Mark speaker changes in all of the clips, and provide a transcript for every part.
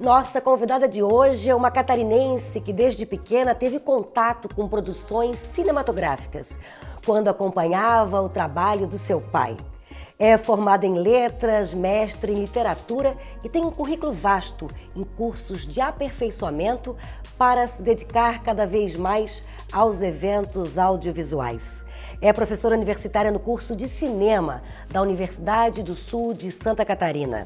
Speaker 1: Nossa convidada de hoje é uma catarinense que desde pequena teve contato com produções cinematográficas, quando acompanhava o trabalho do seu pai. É formada em letras, mestre em literatura e tem um currículo vasto em cursos de aperfeiçoamento para se dedicar cada vez mais aos eventos audiovisuais. É professora universitária no curso de cinema da Universidade do Sul de Santa Catarina.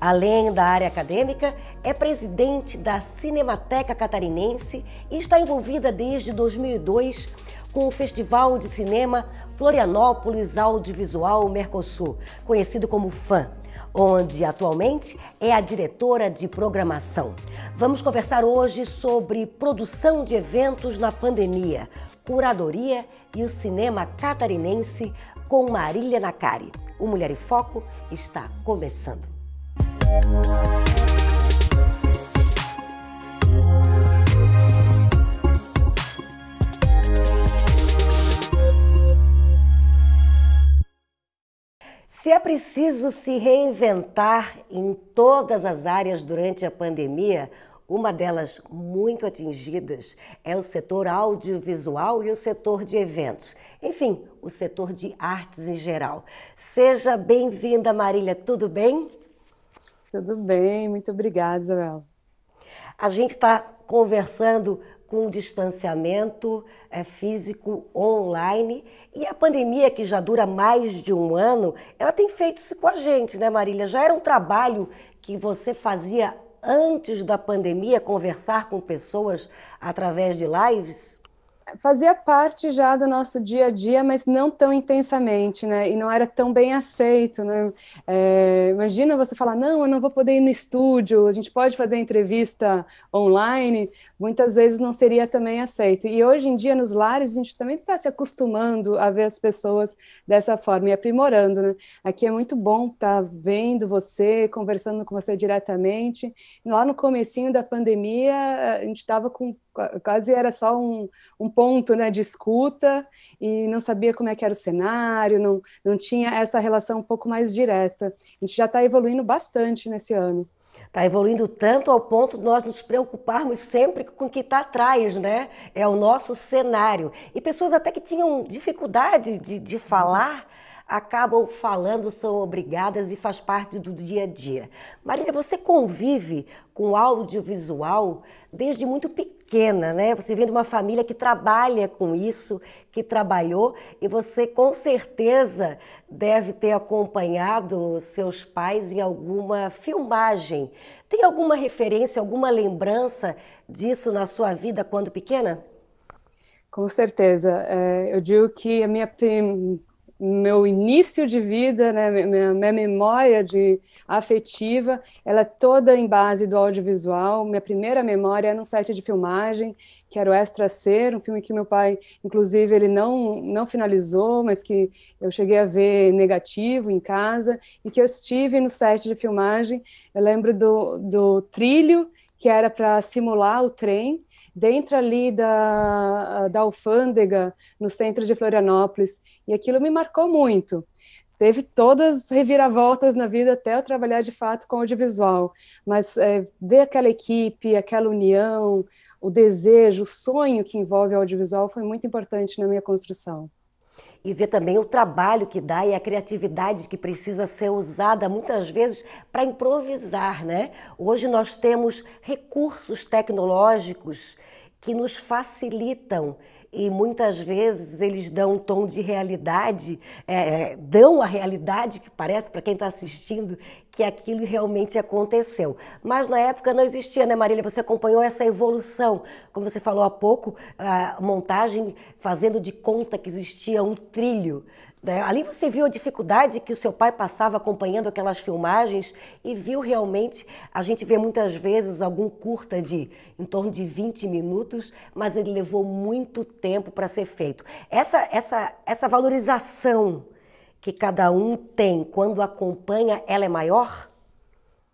Speaker 1: Além da área acadêmica, é presidente da Cinemateca Catarinense e está envolvida desde 2002 com o Festival de Cinema Florianópolis Audiovisual Mercosul, conhecido como FAM, onde atualmente é a diretora de programação. Vamos conversar hoje sobre produção de eventos na pandemia, curadoria e o cinema catarinense com Marília Nakari. O Mulher em Foco está começando. Se é preciso se reinventar em todas as áreas durante a pandemia, uma delas muito atingidas é o setor audiovisual e o setor de eventos. Enfim, o setor de artes em geral. Seja bem-vinda, Marília, tudo bem? Tudo bem, muito obrigada, Isabel. A gente está conversando com o distanciamento é, físico online e a pandemia que já dura mais de um ano, ela tem feito isso com a gente, né, Marília? Já era um trabalho que você fazia
Speaker 2: antes da pandemia, conversar com pessoas através de lives? fazia parte já do nosso dia a dia, mas não tão intensamente, né? E não era tão bem aceito, né? É, imagina você falar, não, eu não vou poder ir no estúdio, a gente pode fazer entrevista online, muitas vezes não seria também aceito. E hoje em dia, nos lares, a gente também está se acostumando a ver as pessoas dessa forma e aprimorando, né? Aqui é muito bom estar tá vendo você, conversando com você diretamente. Lá no comecinho da pandemia, a gente estava com quase era só um, um ponto né, de escuta e não sabia como é que era o cenário, não, não tinha essa relação um pouco mais direta. A gente já está evoluindo bastante nesse ano. Está evoluindo
Speaker 1: tanto ao ponto de nós nos preocuparmos sempre com o que está atrás, né? É o nosso cenário. E pessoas até que tinham dificuldade de, de falar acabam falando, são obrigadas e faz parte do dia a dia. Marília, você convive com audiovisual desde muito pequeno pequena, né? Você vem de uma família que trabalha com isso, que trabalhou, e você com certeza deve ter acompanhado seus pais em alguma filmagem. Tem alguma referência, alguma lembrança disso na sua vida quando pequena?
Speaker 2: Com certeza. É, eu digo que a minha meu início de vida, né, minha, minha, memória de afetiva, ela é toda em base do audiovisual. Minha primeira memória é num site de filmagem, que era o Extra Ser, um filme que meu pai, inclusive, ele não, não finalizou, mas que eu cheguei a ver negativo em casa, e que eu estive no site de filmagem. Eu lembro do, do trilho, que era para simular o trem, dentro ali da, da alfândega, no centro de Florianópolis, e aquilo me marcou muito. Teve todas as reviravoltas na vida até eu trabalhar de fato com audiovisual, mas é, ver aquela equipe, aquela união, o desejo, o sonho que envolve o audiovisual foi muito importante na minha construção e ver também o trabalho que dá e a
Speaker 1: criatividade que precisa ser usada muitas vezes para improvisar, né? Hoje nós temos recursos tecnológicos que nos facilitam e muitas vezes eles dão um tom de realidade, é, é dão a realidade que parece para quem está assistindo que aquilo realmente aconteceu. Mas na época não existia, né, Marília? Você acompanhou essa evolução, como você falou há pouco, a montagem fazendo de conta que existia um trilho né? Ali você viu a dificuldade que o seu pai passava acompanhando aquelas filmagens e viu realmente, a gente vê muitas vezes algum curta de em torno de 20 minutos, mas ele levou muito tempo para ser feito. Essa, essa, essa valorização que cada um tem quando acompanha, ela é maior?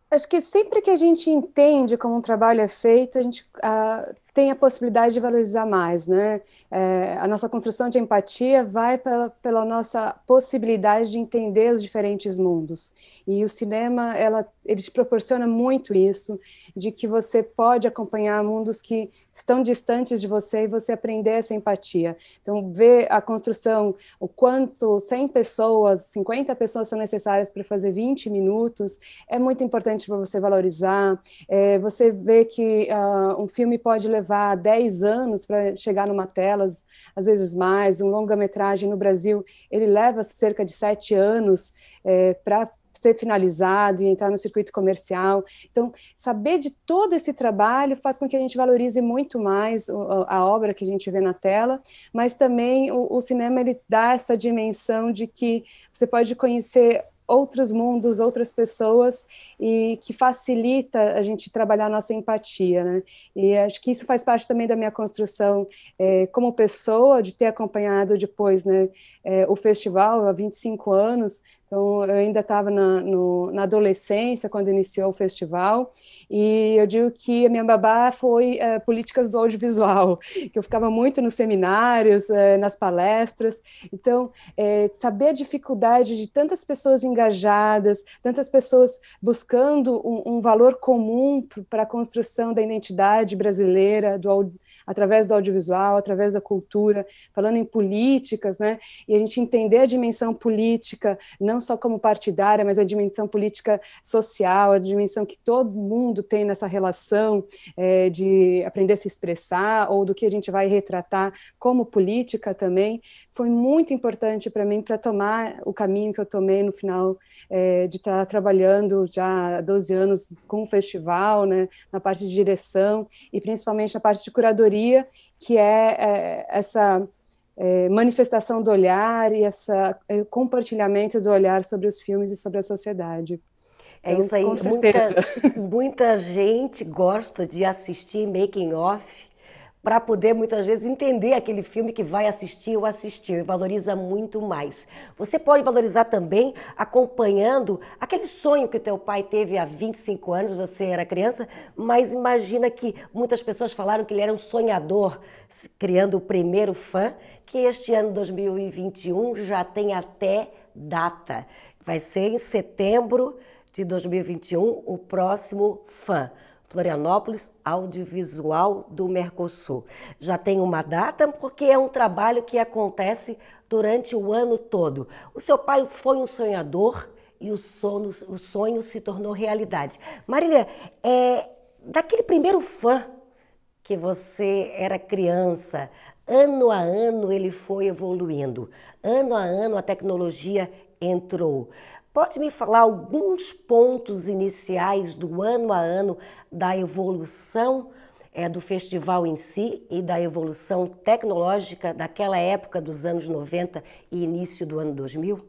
Speaker 2: Acho que sempre que a gente entende como um trabalho é feito, a gente uh, tem a possibilidade de valorizar mais, né? É, a nossa construção de empatia vai pela, pela nossa possibilidade de entender os diferentes mundos. E o cinema, ela, ele te proporciona muito isso, de que você pode acompanhar mundos que estão distantes de você e você aprender essa empatia. Então, ver a construção, o quanto 100 pessoas, 50 pessoas são necessárias para fazer 20 minutos, é muito importante para você valorizar. É, você vê que uh, um filme pode levar levar 10 anos para chegar numa tela, às vezes mais. Um longa-metragem no Brasil, ele leva cerca de 7 anos é, para ser finalizado e entrar no circuito comercial. Então, saber de todo esse trabalho faz com que a gente valorize muito mais a obra que a gente vê na tela, mas também o, o cinema ele dá essa dimensão de que você pode conhecer outros mundos, outras pessoas e que facilita a gente trabalhar a nossa empatia, né? E acho que isso faz parte também da minha construção é, como pessoa, de ter acompanhado depois, né, é, o festival há 25 anos, então, eu ainda estava na, na, adolescência quando iniciou o festival, e eu digo que a minha babá foi é, políticas do audiovisual, que eu ficava muito nos seminários, é, nas palestras. Então, é, saber a dificuldade de tantas pessoas engajadas, tantas pessoas buscando um, um valor comum para a construção da identidade brasileira do, através do audiovisual, através da cultura, falando em políticas, né? E a gente entender a dimensão política, não não só como partidária, mas a dimensão política social, a dimensão que todo mundo tem nessa relação é, de aprender a se expressar ou do que a gente vai retratar como política também, foi muito importante para mim para tomar o caminho que eu tomei no final é, de estar tá trabalhando já há 12 anos com o festival, né, na parte de direção e principalmente na parte de curadoria, que é, é essa é, manifestação do olhar e essa é, compartilhamento do olhar sobre os filmes e sobre a sociedade. É então, isso aí. Muita, muita
Speaker 1: gente gosta de assistir making off para poder muitas vezes entender aquele filme que vai assistir ou assistir e valoriza muito mais. Você pode valorizar também acompanhando aquele sonho que o teu pai teve há 25 anos, você era criança, mas imagina que muitas pessoas falaram que ele era um sonhador, criando o primeiro fã, que este ano 2021 já tem até data. Vai ser em setembro de 2021 o próximo fã. Florianópolis Audiovisual do Mercosul. Já tem uma data porque é um trabalho que acontece durante o ano todo. O seu pai foi um sonhador e o, o sonho se tornou realidade. Marília, é, daquele primeiro fã que você era criança, ano a ano ele foi evoluindo, ano a ano a tecnologia entrou. Pode me falar alguns pontos iniciais do ano a ano da evolução é, do festival em si e da evolução tecnológica daquela época dos anos 90 e início do ano 2000?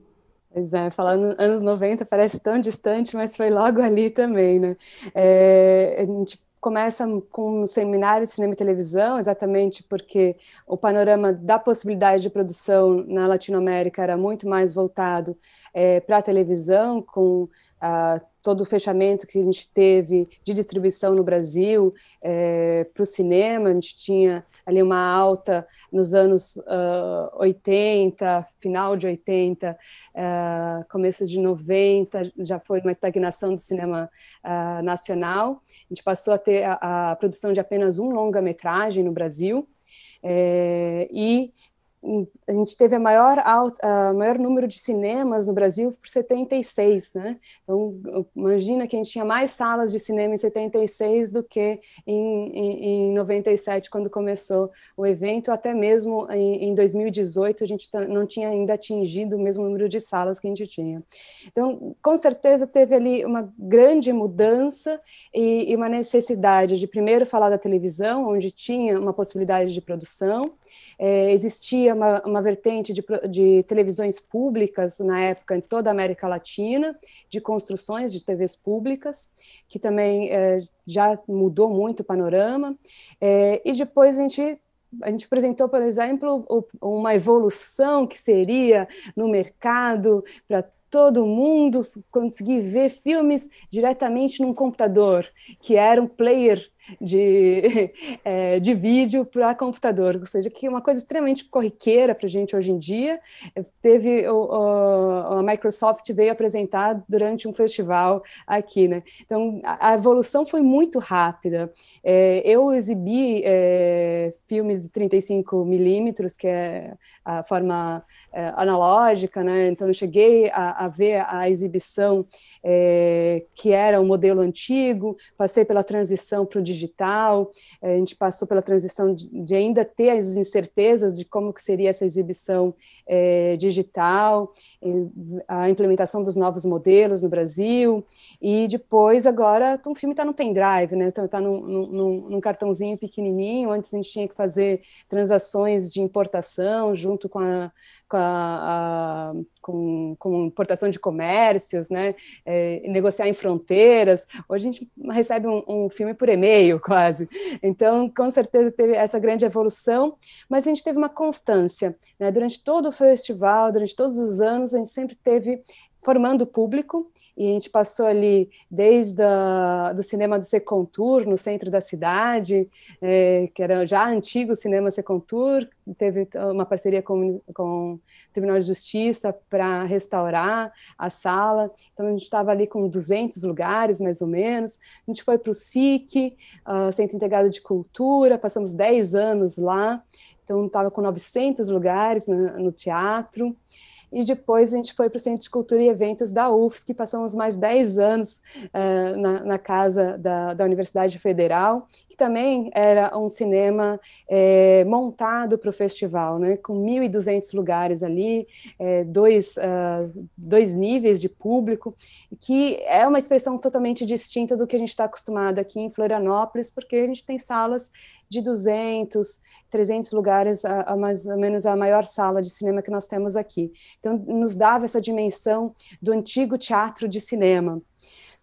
Speaker 1: Pois é,
Speaker 2: falando anos 90 parece tão distante, mas foi logo ali também, né? É, a gente começa com um seminário de cinema e televisão, exatamente porque o panorama da possibilidade de produção na Latinoamérica era muito mais voltado é, para a televisão, com ah, todo o fechamento que a gente teve de distribuição no Brasil é, para o cinema, a gente tinha ali uma alta nos anos uh, ah, 80, final de 80, uh, ah, começo de 90, já foi uma estagnação do cinema uh, nacional. A gente passou a ter a, a produção de apenas um longa-metragem no Brasil. É, e a gente teve a maior alta, a maior número de cinemas no Brasil por 76, né? Então imagina que a gente tinha mais salas de cinema em 76 do que em, em, em 97 quando começou o evento, até mesmo em, em 2018 a gente não tinha ainda atingido o mesmo número de salas que a gente tinha. Então com certeza teve ali uma grande mudança e, e uma necessidade de primeiro falar da televisão, onde tinha uma possibilidade de produção, é, existia havia uma, uma vertente de, de, televisões públicas na época em toda a América Latina, de construções de TVs públicas, que também é, já mudou muito o panorama. É, e depois a gente a gente apresentou, por exemplo, uma evolução que seria no mercado para todo mundo conseguir ver filmes diretamente num computador, que era um player de, é, de vídeo para computador, ou seja, que é uma coisa extremamente corriqueira para a gente hoje em dia. Teve o, o, a Microsoft veio apresentar durante um festival aqui, né? Então a, a evolução foi muito rápida. É, eu exibi é, filmes de 35 milímetros, que é a forma é, analógica, né? então eu cheguei a, a ver a exibição é, que era o modelo antigo, passei pela transição para o digital, é, a gente passou pela transição de, de, ainda ter as incertezas de como que seria essa exibição é, digital, a implementação dos novos modelos no Brasil, e depois agora um então, filme está no pendrive, né? então está num, num, num cartãozinho pequenininho, antes a gente tinha que fazer transações de importação junto com a com, a, a, com, com importação de comércios, né? É, negociar em fronteiras. Hoje a gente recebe um, um filme por e-mail, quase. Então, com certeza teve essa grande evolução, mas a gente teve uma constância. Né? Durante todo o festival, durante todos os anos, a gente sempre teve formando o público e a gente passou ali desde a, do cinema do Secontour no centro da cidade, é, que era já antigo cinema Secontour teve uma parceria com, com o Tribunal de Justiça para restaurar a sala, então a gente estava ali com 200 lugares, mais ou menos, a gente foi para o SIC, uh, Centro Integrado de Cultura, passamos 10 anos lá, então estava com 900 lugares no, no teatro, e depois a gente foi para o Centro de Cultura e Eventos da UFS, que passamos mais 10 anos uh, na, na, casa da, da, Universidade Federal, que também era um cinema eh, montado para o festival, né, com 1.200 lugares ali, eh, dois, uh, dois níveis de público, que é uma expressão totalmente distinta do que a gente está acostumado aqui em Florianópolis, porque a gente tem salas de 200, 300 lugares, a, a, mais ou menos a maior sala de cinema que nós temos aqui. Então, nos dava essa dimensão do antigo teatro de cinema.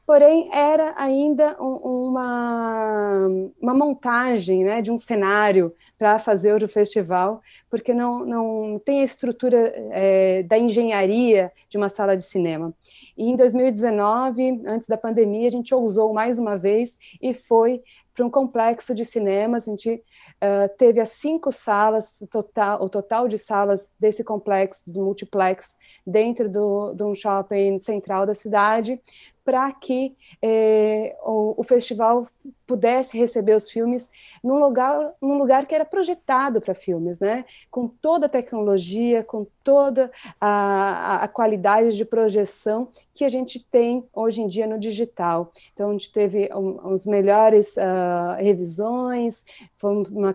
Speaker 2: Porém, era ainda um, uma, uma montagem né, de um cenário para fazer o festival, porque não, não tem a estrutura é, da engenharia de uma sala de cinema. E em 2019, antes da pandemia, a gente ousou mais uma vez e foi para um complexo de cinemas. A gente uh, teve as cinco salas, total, o total de salas desse complexo, do multiplex, dentro do, de um shopping central da cidade para que é, o, o, festival pudesse receber os filmes num lugar, num lugar que era projetado para filmes, né? com toda a tecnologia, com toda a, a, qualidade de projeção que a gente tem hoje em dia no digital. Então, a gente teve um, melhores uh, revisões,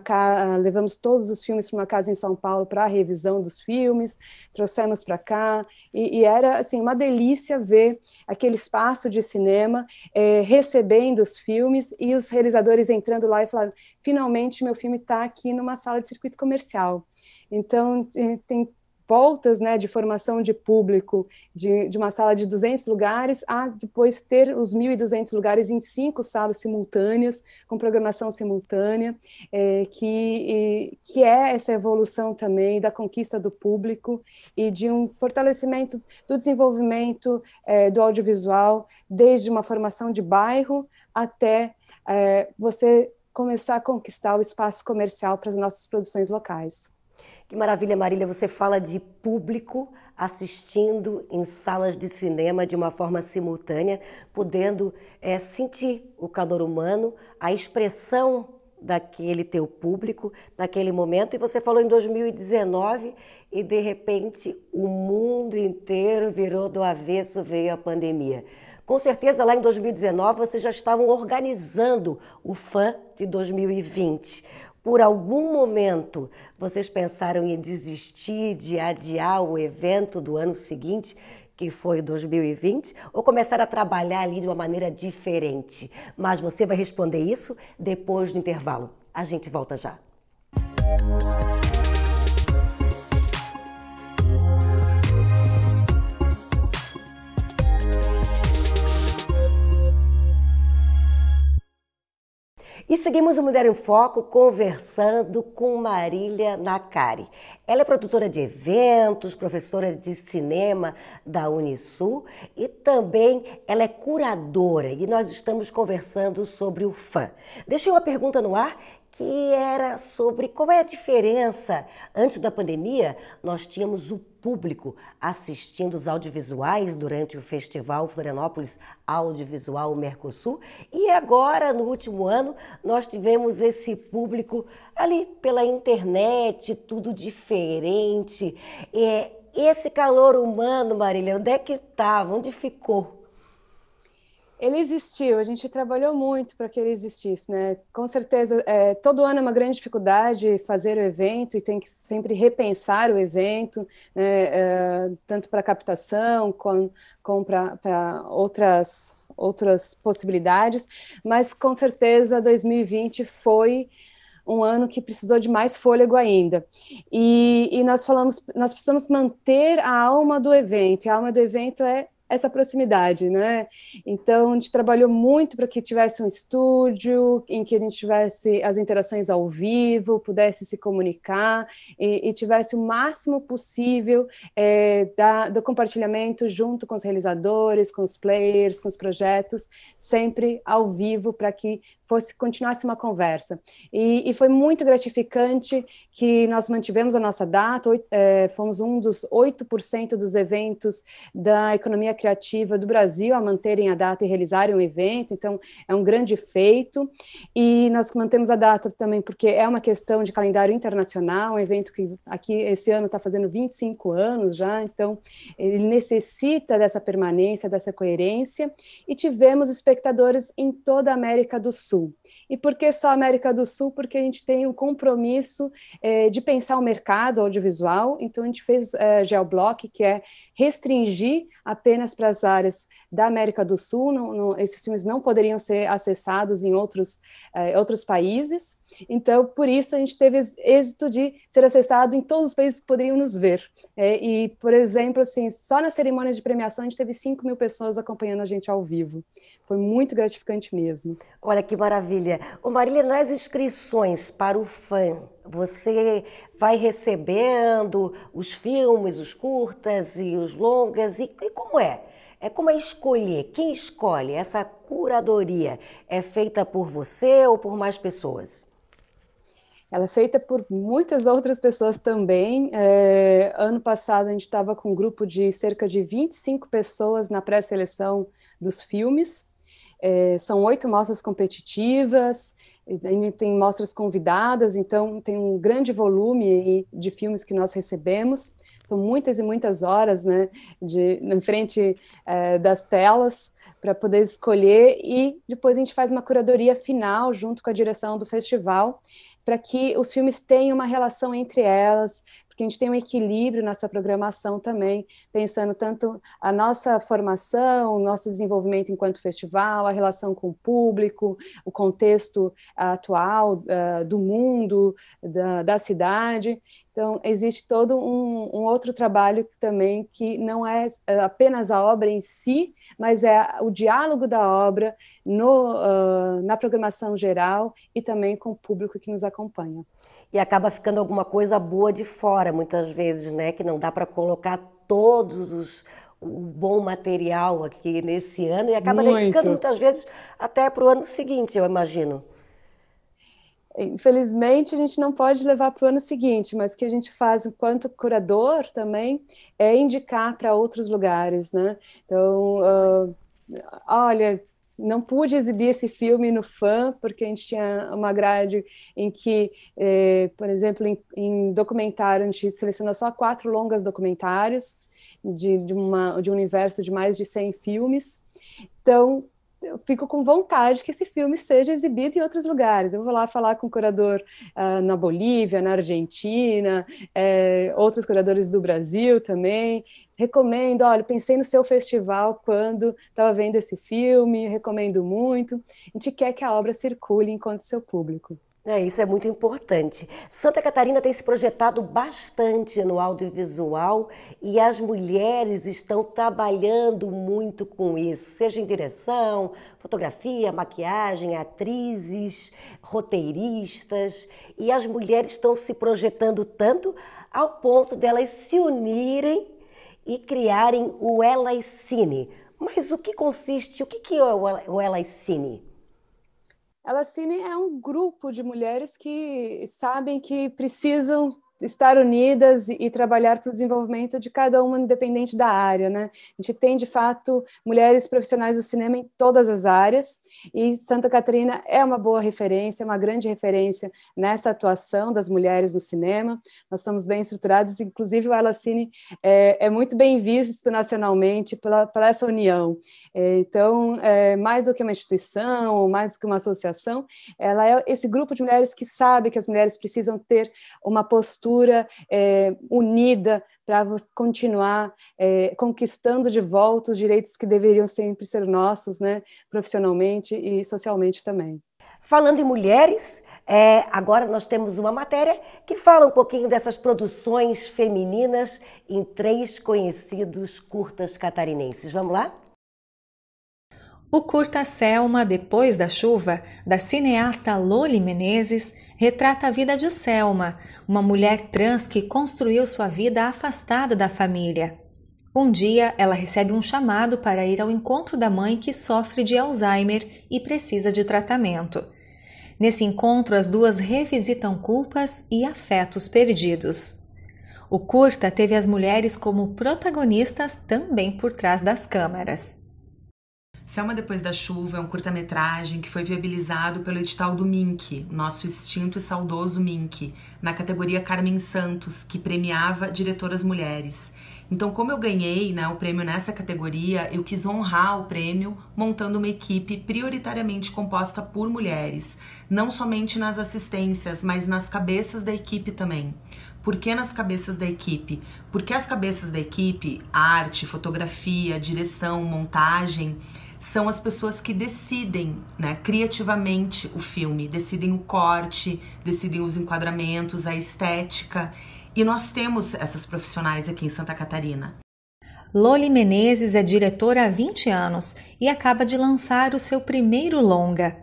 Speaker 2: ca... levamos todos os filmes para uma casa em São Paulo para a revisão dos filmes, trouxemos para cá, e, e era assim uma delícia ver aquele espaço espaço de cinema, é, recebendo os filmes e os realizadores entrando lá e falando: finalmente meu filme está aqui numa sala de circuito comercial. Então, eh, tem voltas né, de formação de público de, de uma sala de 200 lugares a depois ter os 1.200 lugares em cinco salas simultâneas, com programação simultânea, é, que, e, que é essa evolução também da conquista do público e de um fortalecimento do desenvolvimento é, do audiovisual, desde uma formação de bairro até é, você começar a conquistar o espaço comercial para as nossas produções locais.
Speaker 1: Que maravilha, Marília, você fala de público assistindo em salas de cinema de uma forma simultânea, podendo é, sentir o calor humano, a expressão daquele teu público naquele momento. E você falou em 2019 e de repente o mundo inteiro virou do avesso, veio a pandemia. Com certeza lá em 2019 vocês já estavam organizando o fã de 2020 por algum momento vocês pensaram em desistir de adiar o evento do ano seguinte, que foi 2020, ou começaram a trabalhar ali de uma maneira diferente? Mas você vai responder isso depois do intervalo. A gente volta já. Música E seguimos o Mulher em Foco conversando com Marília Nakari. Ela é produtora de eventos, professora de cinema da Unisul e também ela é curadora e nós estamos conversando sobre o fã. Deixei uma pergunta no ar que era sobre qual é a diferença. Antes da pandemia, nós tínhamos o público assistindo os audiovisuais durante o Festival Florianópolis Audiovisual Mercosul. E agora, no último ano, nós tivemos esse público ali pela internet, tudo diferente. É, esse calor humano, Marília, onde é que estava?
Speaker 2: Tá? Onde ficou? ele existiu, a gente trabalhou muito para que ele existisse, né? Com certeza, é, todo ano é uma grande dificuldade fazer o evento e tem que sempre repensar o evento, né? é, tanto para captação como, para outras, outras possibilidades, mas com certeza 2020 foi um ano que precisou de mais fôlego ainda. E, e nós falamos, nós precisamos manter a alma do evento, e a alma do evento é essa proximidade, né? Então, a gente trabalhou muito para que tivesse um estúdio em que a gente tivesse as interações ao vivo, pudesse se comunicar e, e tivesse o máximo possível é, da, do compartilhamento junto com os realizadores, com os players, com os projetos, sempre ao vivo, para que fosse continuasse uma conversa. E, e foi muito gratificante que nós mantivemos a nossa data, oito, é, fomos um dos 8% dos eventos da economia criativa do Brasil a manterem a data e realizarem um evento, então é um grande feito. E nós mantemos a data também porque é uma questão de calendário internacional, um evento que aqui esse ano está fazendo 25 anos já, então ele necessita dessa permanência, dessa coerência, e tivemos espectadores em toda a América do Sul. Sul. E por que só América do Sul? Porque a gente tem um compromisso eh, de pensar o mercado audiovisual, então a gente fez eh, geoblock, que é restringir apenas para as áreas da América do Sul, não, não, esses filmes não poderiam ser acessados em outros, eh, outros países, então por isso a gente teve êxito de ser acessado em todos os países que poderiam nos ver. É, e, por exemplo, assim, só na cerimônia de premiação a gente teve 5 mil pessoas acompanhando a gente ao vivo. Foi muito gratificante mesmo. Olha que maravilha
Speaker 1: maravilha. O Marília, nas inscrições para o fã, você vai recebendo os filmes, os curtas e os longas, e, e como é? É como é escolher? Quem escolhe? Essa curadoria é feita por
Speaker 2: você ou por mais pessoas? Ela é feita por muitas outras pessoas também. É, ano passado a gente estava com um grupo de cerca de 25 pessoas na pré-seleção dos filmes. É, são oito mostras competitivas, tem mostras convidadas, então tem um grande volume de filmes que nós recebemos. São muitas e muitas horas né, de, na frente é, das telas para poder escolher, e depois a gente faz uma curadoria final junto com a direção do festival para que os filmes tenham uma relação entre elas, que a gente tenha um equilíbrio nessa programação também, pensando tanto a nossa formação, o nosso desenvolvimento enquanto festival, a relação com o público, o contexto atual uh, do mundo, da, da, cidade. Então, existe todo um, um outro trabalho também que não é eh, apenas a obra em si, mas é o diálogo da obra no, uh, na programação geral e também com o público que nos acompanha e acaba ficando alguma coisa boa de
Speaker 1: fora muitas vezes, né? Que não dá para colocar todos os o bom material aqui nesse ano e acaba Muito. ficando muitas vezes até para o ano seguinte, eu imagino.
Speaker 2: Infelizmente, a gente não pode levar para o ano seguinte, mas o que a gente faz enquanto curador também é indicar para outros lugares, né? Então, uh, olha, não pude exibir esse filme no FAM, porque a gente tinha uma grade em que, eh, por exemplo, em, em, documentário, a gente selecionou só quatro longas documentários de, de, uma, de um universo de mais de 100 filmes. Então, eu fico com vontade que esse filme seja exibido em outros lugares. Eu vou lá falar com o curador uh, na Bolívia, na Argentina, eh, outros curadores do Brasil também recomendo, olha, pensei no seu festival quando estava vendo esse filme, recomendo muito. A gente quer que a obra circule enquanto seu público. É, isso é muito importante. Santa Catarina tem se projetado
Speaker 1: bastante no audiovisual e as mulheres estão trabalhando muito com isso, seja em direção, fotografia, maquiagem, atrizes, roteiristas. E as mulheres estão se projetando tanto ao ponto delas se unirem e criarem o Elas Cine.
Speaker 2: Mas o que consiste, o que, que é o Elas Cine? Elas Cine é um grupo de mulheres que sabem que precisam estar unidas e, e trabalhar para o desenvolvimento de cada uma independente da área, né? A gente tem de fato mulheres profissionais do cinema em todas as áreas e Santa Catarina é uma boa referência, é uma grande referência nessa atuação das mulheres no cinema. Nós estamos bem estruturados, inclusive o Alacine é, é muito bem visto nacionalmente pela, pela essa união. É, então, é, mais do que uma instituição mais do que uma associação, ela é esse grupo de mulheres que sabe que as mulheres precisam ter uma postura cultura é, unida para continuar é, conquistando de volta os direitos que deveriam sempre ser nossos, né, profissionalmente e socialmente também. Falando em mulheres, é, agora nós temos uma matéria que fala um pouquinho dessas
Speaker 1: produções femininas em três conhecidos curtas catarinenses. Vamos lá?
Speaker 3: O curta Selma Depois da Chuva, da cineasta Loli Menezes, retrata a vida de Selma, uma mulher trans que construiu sua vida afastada da família. Um dia, ela recebe um chamado para ir ao encontro da mãe que sofre de Alzheimer e precisa de tratamento. Nesse encontro, as duas revisitam culpas e afetos perdidos. O curta teve as mulheres como protagonistas também por trás das
Speaker 4: câmeras. Selma Depois da Chuva é um curta-metragem que foi viabilizado pelo edital do Mink, nosso extinto e saudoso Mink, na categoria Carmen Santos, que premiava diretoras mulheres. Então, como eu ganhei né, o prêmio nessa categoria, eu quis honrar o prêmio montando uma equipe prioritariamente composta por mulheres, não somente nas assistências, mas nas cabeças da equipe também. Por que nas cabeças da equipe? Porque as cabeças da equipe, arte, fotografia, direção, montagem, são as pessoas que decidem, né, criativamente o filme, decidem o corte, decidem os enquadramentos, a estética. E nós temos essas profissionais aqui em Santa Catarina.
Speaker 3: Loli Menezes é diretora há 20 anos e acaba de lançar o seu primeiro longa.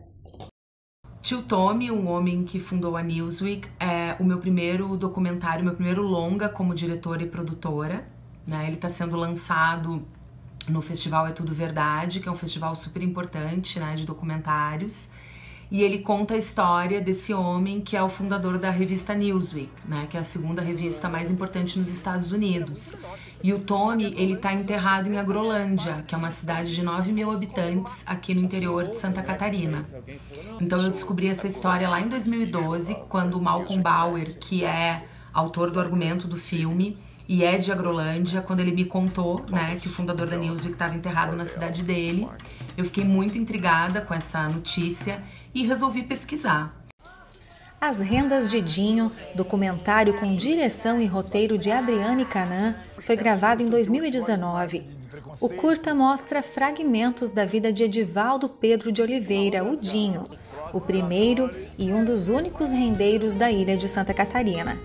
Speaker 4: Tio Tommy, um homem que fundou a Newsweek, é o meu primeiro documentário, meu primeiro longa como diretora e produtora. Né? Ele está sendo lançado no festival É Tudo Verdade, que é um festival super importante, né, de documentários. E ele conta a história desse homem que é o fundador da revista Newsweek, né, que é a segunda revista mais importante nos Estados Unidos. E o Tommy, ele está enterrado em Agrolândia, que é uma cidade de 9 mil habitantes aqui no interior de Santa Catarina. Então eu descobri essa história lá em 2012, quando o Malcolm Bauer, que é autor do argumento do filme, e é de Agrolândia, quando ele me contou, né, que o fundador da Newsweek estava enterrado na cidade dele, eu fiquei muito intrigada com essa notícia e resolvi pesquisar.
Speaker 3: As Rendas de Dinho, documentário com direção e roteiro de Adriane Canan, foi gravado em 2019. O curta mostra fragmentos da vida de Edivaldo Pedro de Oliveira, o Dinho, o primeiro e um dos únicos rendeiros da ilha de Santa Catarina.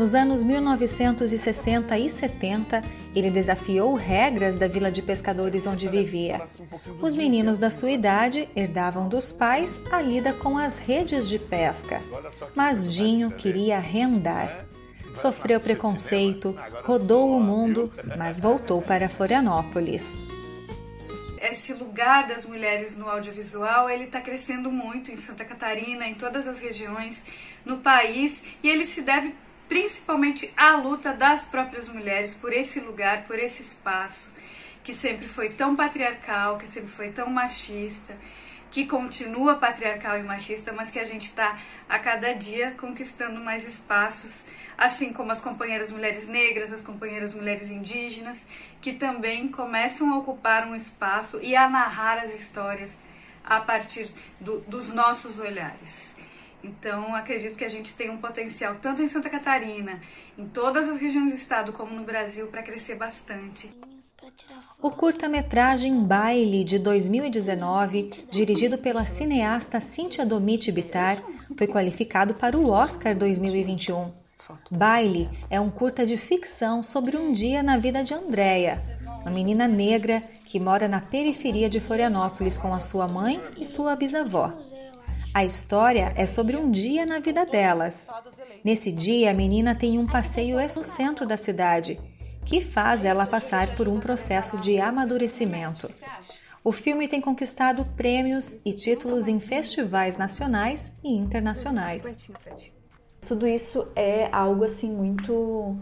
Speaker 3: Nos anos 1960 e 70, ele desafiou regras da vila de pescadores onde vivia. Os meninos da sua idade herdavam dos pais a lida com as redes de pesca, mas Dinho queria arrendar. Sofreu preconceito, rodou o mundo, mas voltou para Florianópolis esse lugar das mulheres no audiovisual ele está crescendo muito em Santa Catarina, em todas as regiões, no país, e ele se deve principalmente a luta das próprias mulheres por esse lugar, por esse espaço que sempre foi tão patriarcal, que sempre foi tão machista, que continua patriarcal e machista, mas que a gente está a cada dia conquistando mais espaços, assim como as companheiras mulheres negras, as companheiras mulheres indígenas, que também começam a ocupar um espaço e a narrar as histórias a partir do, dos nossos olhares. Então, acredito que a gente tem um potencial, tanto em Santa Catarina, em todas as regiões do estado, como no Brasil, para crescer bastante. O curta-metragem Baile de 2019, dirigido pela cineasta Cíntia Domiti Bitar, foi qualificado para o Oscar 2021. Baile é um curta de ficção sobre um dia na vida de Andréia, uma menina negra que mora na periferia de Florianópolis com a sua mãe e sua bisavó. A história é sobre um dia na vida delas. Nesse dia, a menina tem um passeio no centro da cidade, que faz ela passar por um processo de amadurecimento. O filme tem conquistado prêmios e títulos em festivais nacionais e internacionais. Tudo isso é algo assim muito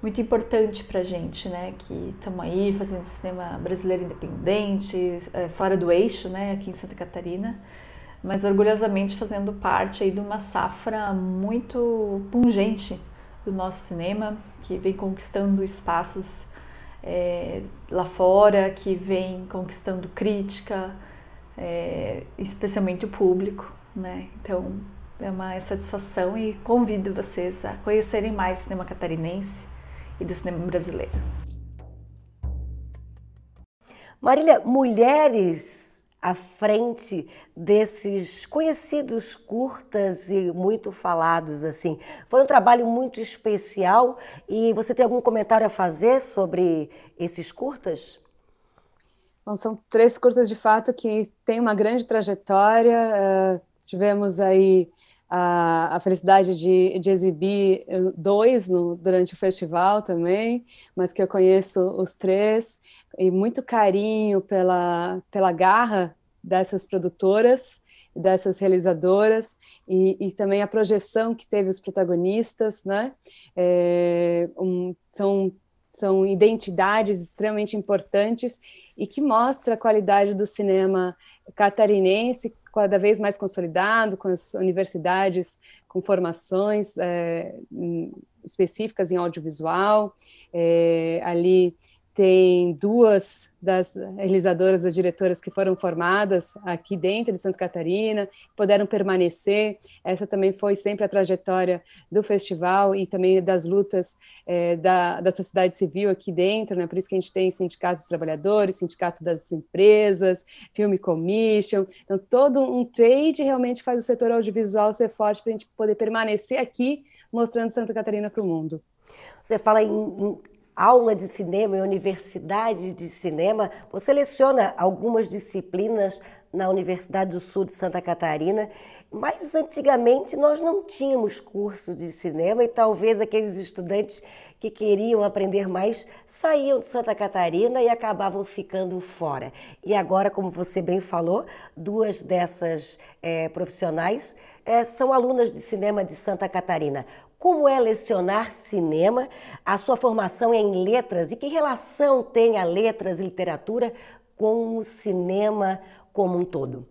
Speaker 3: muito importante para gente, né, que estamos aí fazendo cinema brasileiro independente, eh, fora do eixo, né, aqui em Santa Catarina mas orgulhosamente fazendo parte aí de uma safra muito pungente do nosso cinema, que vem conquistando espaços é, lá fora, que vem conquistando crítica, é, especialmente o público, né? Então é uma satisfação e convido vocês a conhecerem mais o cinema
Speaker 1: catarinense e do cinema brasileiro. Marília, mulheres à frente desses conhecidos curtas e muito falados assim. Foi um trabalho muito especial e você tem algum comentário a fazer sobre esses curtas?
Speaker 2: Bom, são três curtas de fato que têm uma grande trajetória. Uh, tivemos aí a, a felicidade de, de exibir eh, dois no, durante o festival também, mas que eu conheço os três, e muito carinho pela, pela garra dessas produtoras dessas realizadoras e, e, também a projeção que teve os protagonistas, né? É, um, são são identidades extremamente importantes e que mostra a qualidade do cinema catarinense cada vez mais consolidado com as universidades com formações é, específicas em audiovisual é, ali tem duas das realizadoras, das diretoras que foram formadas aqui dentro de Santa Catarina, puderam permanecer. Essa também foi sempre a trajetória do festival e também das lutas é, da, da sociedade civil aqui dentro, né? por isso que a gente tem Sindicato dos Trabalhadores, Sindicato das Empresas, Film Commission, então todo um trade realmente faz o setor audiovisual ser forte para a gente poder permanecer aqui mostrando Santa Catarina para o mundo.
Speaker 1: Você fala em, em aula de cinema e universidade de cinema. Você leciona algumas disciplinas na Universidade do Sul de Santa Catarina, mas antigamente nós não tínhamos curso de cinema e talvez aqueles estudantes que queriam aprender mais saíam de Santa Catarina e acabavam ficando fora. E agora, como você bem falou, duas dessas é, profissionais é, são alunas de cinema de Santa Catarina. Como é lecionar cinema? A sua formação é em letras e que relação tem a letras e literatura
Speaker 2: com o cinema como um todo?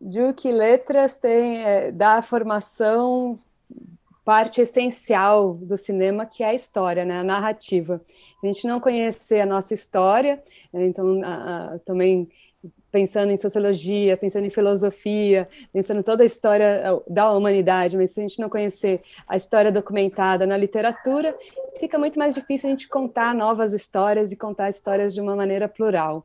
Speaker 2: Digo que letras tem é, da formação parte essencial do cinema, que é a história, né? a narrativa. A gente não conhecer a nossa história, né, então a, a, também pensando em sociologia, pensando em filosofia, pensando em toda a história eh, da humanidade, mas se a gente não conhecer a história documentada na literatura, fica muito mais difícil a gente contar novas histórias e contar histórias de uma maneira plural.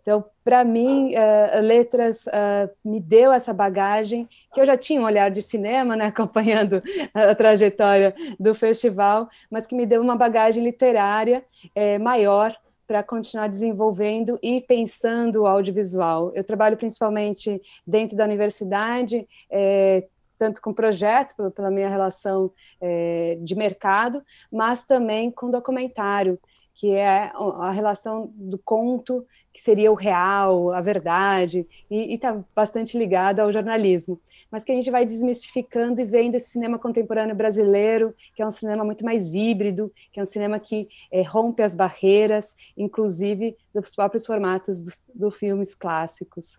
Speaker 2: Então, para mim, uh, letras uh, me deu essa bagagem que eu já tinha um olhar de cinema, né, acompanhando a trajetória do festival, mas que me deu uma bagagem literária maior para continuar desenvolvendo e pensando o audiovisual. Eu trabalho principalmente dentro da universidade, é, tanto com projeto, pela minha relação é, de mercado, mas também com documentário que é a relação do conto, que seria o real, a verdade, e está bastante ligada ao jornalismo. Mas que a gente vai desmistificando e vendo esse cinema contemporâneo brasileiro, que é um cinema muito mais híbrido, que é um cinema que é, rompe as barreiras, inclusive dos próprios formatos dos do filmes clássicos.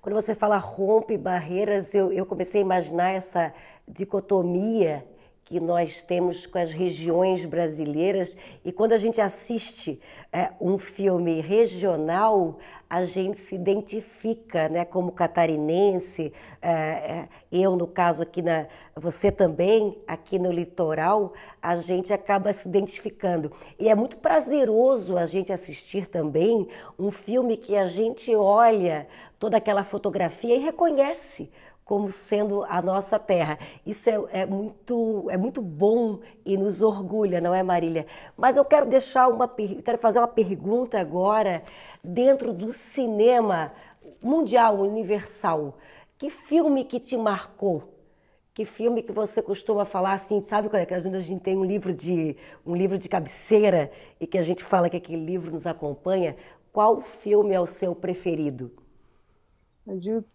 Speaker 2: Quando você fala rompe
Speaker 1: barreiras, eu, eu comecei a imaginar essa dicotomia que nós temos com as regiões brasileiras. E quando a gente assiste é, um filme regional, a gente se identifica, né, como catarinense, é, é, eu no caso aqui na, você também aqui no litoral, a gente acaba se identificando. E é muito prazeroso a gente assistir também um filme que a gente olha toda aquela fotografia e reconhece como sendo a nossa terra. Isso é, é, muito, é muito bom e nos orgulha, não é, Marília? Mas eu quero deixar uma quero fazer uma pergunta agora dentro do cinema mundial, universal. Que filme que te marcou? Que filme que você costuma falar assim, sabe quando é? a gente tem um livro de um livro de cabeceira e que a gente fala que aquele livro nos acompanha?
Speaker 2: Qual filme é o seu preferido?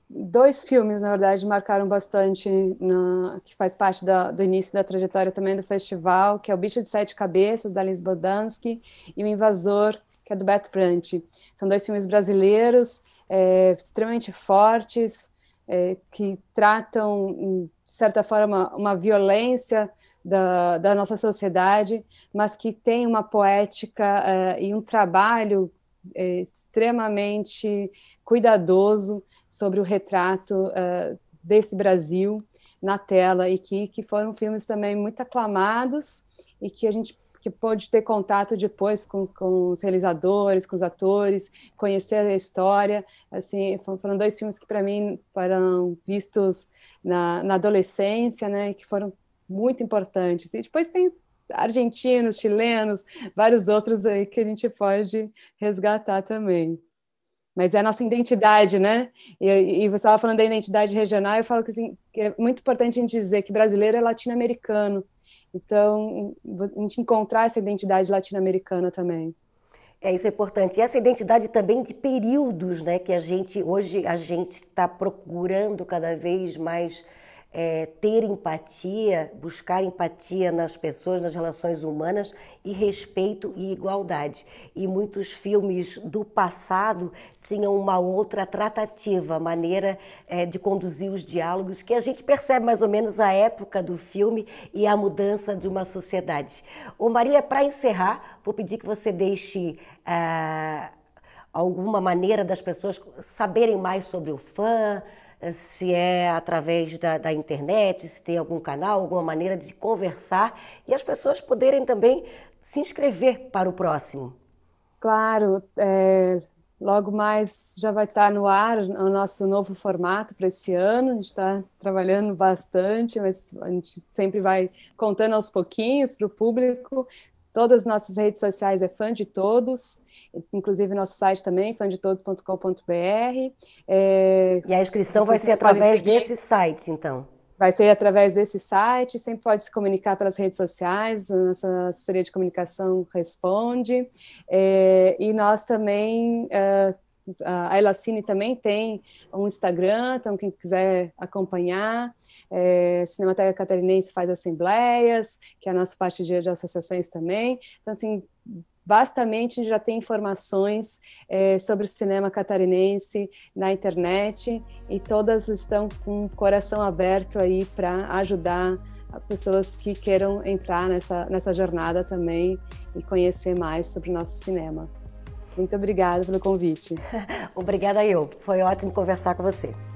Speaker 2: dois filmes, na verdade, marcaram bastante, na, que faz parte da, do início da trajetória também do festival, que é O Bicho de Sete Cabeças, da Liz Bodansky, e O Invasor, que é do Beto Brandt. São dois filmes brasileiros, é, extremamente fortes, é, que tratam, de certa forma, uma violência da, da nossa sociedade, mas que tem uma poética é, e um trabalho é, extremamente cuidadoso sobre o retrato uh, desse Brasil na tela e que, que foram filmes também muito aclamados e que a gente que pôde ter contato depois com, com os realizadores, com os atores, conhecer a história, assim, foram dois filmes que para mim foram vistos na, na adolescência, né, e que foram muito importantes. E depois tem argentinos, chilenos, vários outros aí que a gente pode resgatar também mas é a nossa identidade, né? E, e você estava falando da identidade regional, eu falo que, assim, que é muito importante a gente dizer que brasileiro é latino-americano. Então, a gente encontrar essa identidade latino-americana também. É, isso é importante. E essa
Speaker 1: identidade também de períodos, né? Que a gente, hoje, a gente está procurando cada vez mais é, ter empatia, buscar empatia nas pessoas, nas relações humanas e respeito e igualdade. E muitos filmes do passado tinham uma outra tratativa, maneira é, de conduzir os diálogos, que a gente percebe mais ou menos a época do filme e a mudança de uma sociedade. O Marília, para encerrar, vou pedir que você deixe. Ah, alguma maneira das pessoas saberem mais sobre o fã, se é através da, da, internet, se tem algum canal, alguma maneira de conversar e as pessoas poderem também se inscrever para o próximo.
Speaker 2: Claro, é, logo mais já vai estar no ar o nosso novo formato para esse ano. A gente está trabalhando bastante, mas a gente sempre vai contando aos pouquinhos para o público. Todas as nossas redes sociais é fã de todos, inclusive nosso site também, fandetodos.com.br. É... E a inscrição vai ser através desse site, então? Vai ser através desse site, sempre pode se comunicar pelas redes sociais, a nossa assessoria de comunicação responde. É, e nós também é, a Elacine também tem um Instagram, então quem quiser acompanhar. É, Cinemateca Catarinense faz assembleias, que é a nossa parte de, de associações também. Então, assim, vastamente já tem informações é, sobre o cinema catarinense na internet e todas estão com o coração aberto aí para ajudar pessoas que queiram entrar nessa, nessa jornada também e conhecer mais sobre o nosso cinema. Muito obrigada pelo convite. obrigada eu. Foi ótimo conversar com você.